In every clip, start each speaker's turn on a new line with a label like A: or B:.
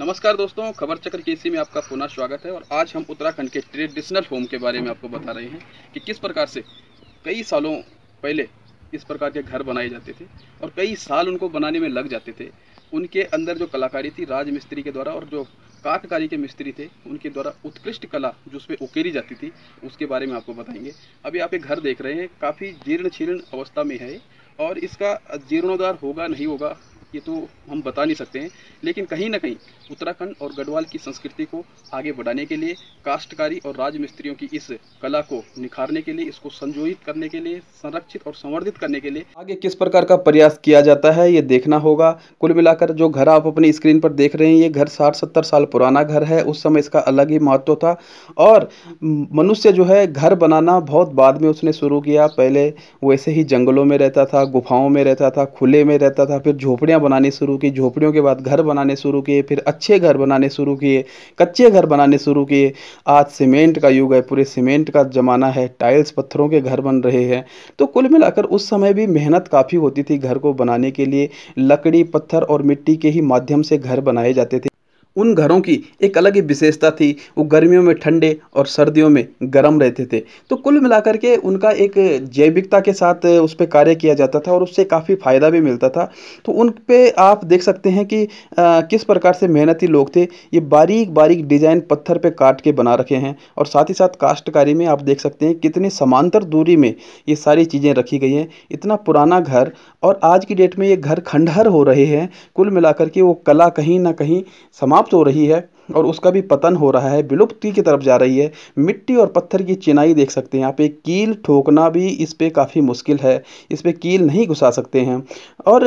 A: नमस्कार दोस्तों खबर चक्र के में आपका पुनः स्वागत है और आज हम उत्तराखंड के ट्रेडिशनल होम के बारे में आपको बता रहे हैं कि किस प्रकार से कई सालों पहले इस प्रकार के घर बनाए जाते थे और कई साल उनको बनाने में लग जाते थे उनके अंदर जो कलाकारी थी राजमिस्त्री के द्वारा और जो काटकारी के मिस्त्री थे उनके द्वारा उत्कृष्ट कला जो उस पर उकेरी जाती थी उसके बारे में आपको बताएंगे अभी आप एक घर देख रहे हैं काफ़ी जीर्ण छीर्ण अवस्था में है और इसका जीर्णोद्धार होगा नहीं होगा ये तो हम बता नहीं सकते हैं लेकिन कहीं ना कहीं उत्तराखंड और गढ़वाल की संस्कृति को आगे बढ़ाने के लिए काश्तकारी और राजमिस्त्रियों की इस कला को निखारने के लिए इसको संजोहित करने के लिए संरक्षित और संवर्धित करने के लिए आगे किस प्रकार का प्रयास किया जाता है ये देखना होगा कुल मिलाकर जो घर आप अपनी स्क्रीन पर देख रहे हैं ये घर साठ सत्तर साल पुराना घर है उस समय इसका अलग ही महत्व था और मनुष्य जो है घर बनाना बहुत बाद में उसने शुरू किया पहले वैसे ही जंगलों में रहता था गुफाओं में रहता था खुले में रहता था फिर झोपड़ियाँ झोपड़ियाँ बनानी शुरू की झोपड़ियों के बाद घर बनाने शुरू किए फिर अच्छे घर बनाने शुरू किए कच्चे घर बनाने शुरू किए आज सीमेंट का युग है पूरे सीमेंट का ज़माना है टाइल्स पत्थरों के घर बन रहे हैं तो कुल मिलाकर उस समय भी मेहनत काफ़ी होती थी घर को बनाने के लिए लकड़ी पत्थर और मिट्टी के ही माध्यम से घर बनाए जाते थे उन घरों की एक अलग ही विशेषता थी वो गर्मियों में ठंडे और सर्दियों में गर्म रहते थे तो कुल मिलाकर के उनका एक जैविकता के साथ उस पर कार्य किया जाता था और उससे काफ़ी फ़ायदा भी मिलता था तो उन पर आप देख सकते हैं कि आ, किस प्रकार से मेहनती लोग थे ये बारीक बारीक डिजाइन पत्थर पे काट के बना रखे हैं और साथ ही साथ काश्तकारी में आप देख सकते हैं कितनी समांतर दूरी में ये सारी चीज़ें रखी गई हैं इतना पुराना घर और आज की डेट में ये घर खंडहर हो रहे हैं कुल मिलाकर के वो कला कहीं ना कहीं समाप्त समाप्त हो रही है और उसका भी पतन हो रहा है विलुप्ति की तरफ जा रही है मिट्टी और पत्थर की चिनाई देख सकते हैं आप एक कील ठोकना भी इस पर काफ़ी मुश्किल है इस पर कील नहीं घुसा सकते हैं और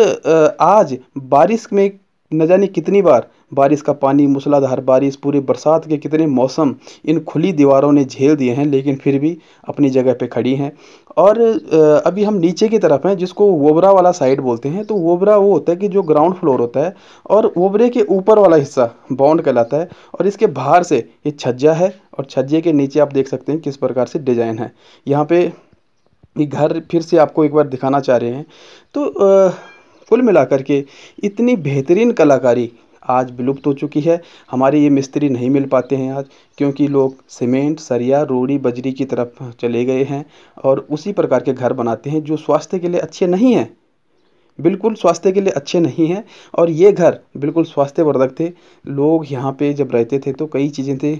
A: आज बारिश में न जाने कितनी बार बारिश का पानी मूसलाधार बारिश पूरे बरसात के कितने मौसम इन खुली दीवारों ने झेल दिए हैं लेकिन फिर भी अपनी जगह पे खड़ी हैं और अभी हम नीचे की तरफ हैं जिसको वोबरा वाला साइड बोलते हैं तो वोबरा वो होता है कि जो ग्राउंड फ्लोर होता है और वोबरे के ऊपर वाला हिस्सा बाउंड कहलाता है और इसके बाहर से ये छज्जा है और छज्जे के नीचे आप देख सकते हैं किस प्रकार से डिज़ाइन है यहाँ पर ये घर फिर से आपको एक बार दिखाना चाह रहे हैं तो आ, कुल मिलाकर के इतनी बेहतरीन कलाकारी आज विलुप्त हो चुकी है हमारे ये मिस्त्री नहीं मिल पाते हैं आज क्योंकि लोग सीमेंट सरिया रोड़ी बजरी की तरफ चले गए हैं और उसी प्रकार के घर बनाते हैं जो स्वास्थ्य के लिए अच्छे नहीं हैं बिल्कुल स्वास्थ्य के लिए अच्छे नहीं हैं और ये घर बिल्कुल स्वास्थ्यवर्धक थे लोग यहाँ पे जब रहते थे तो कई चीज़ें थे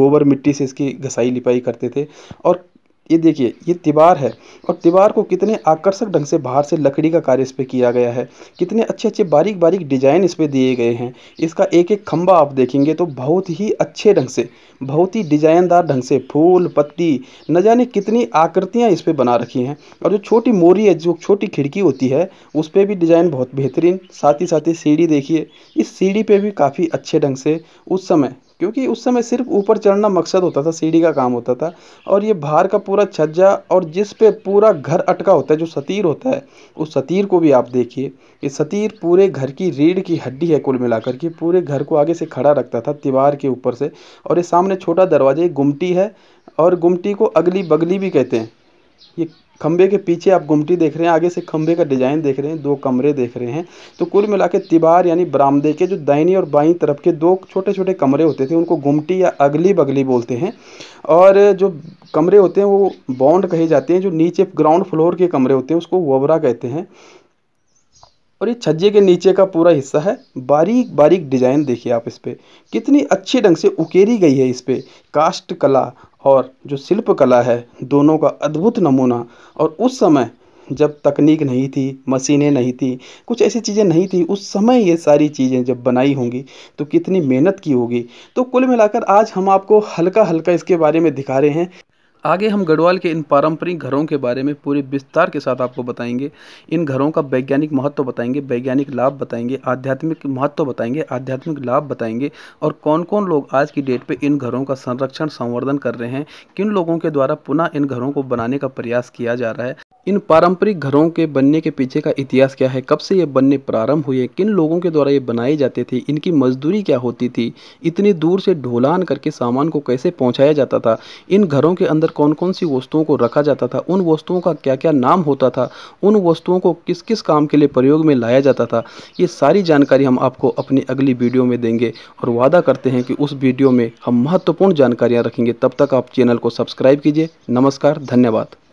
A: गोबर मिट्टी से इसकी घसाई लिपाई करते थे और ये देखिए ये दीवार है और दीवार को कितने आकर्षक ढंग से बाहर से लकड़ी का कार्य इस पर किया गया है कितने अच्छे अच्छे बारीक बारीक डिजाइन इस पर दिए गए हैं इसका एक एक खंबा आप देखेंगे तो बहुत ही अच्छे ढंग से बहुत ही डिजाइनदार ढंग से फूल पत्ती न जाने कितनी आकृतियाँ इस पर बना रखी हैं और जो छोटी मोरी है जो छोटी खिड़की होती है उस पर भी डिज़ाइन बहुत बेहतरीन साथ ही साथ ही सीढ़ी देखिए इस सीढ़ी पर भी काफ़ी अच्छे ढंग से उस समय क्योंकि उस समय सिर्फ ऊपर चढ़ना मकसद होता था सीढ़ी का काम होता था और ये बाहर का पूरा छज्जा और जिस पे पूरा घर अटका होता है जो सतीर होता है उस सतीर को भी आप देखिए ये सतीर पूरे घर की रीढ़ की हड्डी है कुल मिलाकर के पूरे घर को आगे से खड़ा रखता था दीवार के ऊपर से और ये सामने छोटा दरवाजा ये गुमटी है और गुमटी को अगली बगली भी कहते हैं ये खंबे के पीछे आप गुमटी देख रहे हैं आगे से खंबे का डिजाइन देख रहे हैं दो कमरे देख रहे हैं तो कुल मिला के तिबार यानी बरामदे के जो दाहिनी और बाई तरफ के दो छोटे छोटे कमरे होते थे उनको गुमटी या अगली बगली बोलते हैं और जो कमरे होते हैं वो बॉन्ड कहे जाते हैं जो नीचे ग्राउंड फ्लोर के कमरे होते हैं उसको वबरा कहते हैं और ये छज्जे के नीचे का पूरा हिस्सा है बारीक बारीक डिजाइन देखिए आप इस पर कितनी अच्छे ढंग से उकेरी गई है इस पर काष्ट कला और जो शिल्पकला है दोनों का अद्भुत नमूना और उस समय जब तकनीक नहीं थी मशीनें नहीं थी कुछ ऐसी चीज़ें नहीं थी उस समय ये सारी चीज़ें जब बनाई होंगी तो कितनी मेहनत की होगी तो कुल मिलाकर आज हम आपको हल्का हल्का इसके बारे में दिखा रहे हैं आगे हम गढ़वाल के इन पारंपरिक घरों के बारे में पूरे विस्तार के साथ आपको बताएंगे इन घरों का वैज्ञानिक महत्व बताएंगे वैज्ञानिक लाभ बताएंगे आध्यात्मिक महत्व बताएंगे आध्यात्मिक लाभ बताएंगे और कौन कौन लोग आज की डेट पे इन घरों का संरक्षण संवर्धन कर रहे हैं किन लोगों के द्वारा पुनः इन घरों को बनाने का प्रयास किया जा रहा है इन पारंपरिक घरों के बनने के पीछे का इतिहास क्या है कब से ये बनने प्रारंभ हुए किन लोगों के द्वारा ये बनाए जाते थे इनकी मजदूरी क्या होती थी इतनी दूर से ढोलान करके सामान को कैसे पहुंचाया जाता था इन घरों के अंदर कौन कौन सी वस्तुओं को रखा जाता था उन वस्तुओं का क्या क्या नाम होता था उन वस्तुओं को किस किस काम के लिए प्रयोग में लाया जाता था ये सारी जानकारी हम आपको अपनी अगली वीडियो में देंगे और वादा करते हैं कि उस वीडियो में हम महत्वपूर्ण जानकारियाँ रखेंगे तब तक आप चैनल को सब्सक्राइब कीजिए नमस्कार धन्यवाद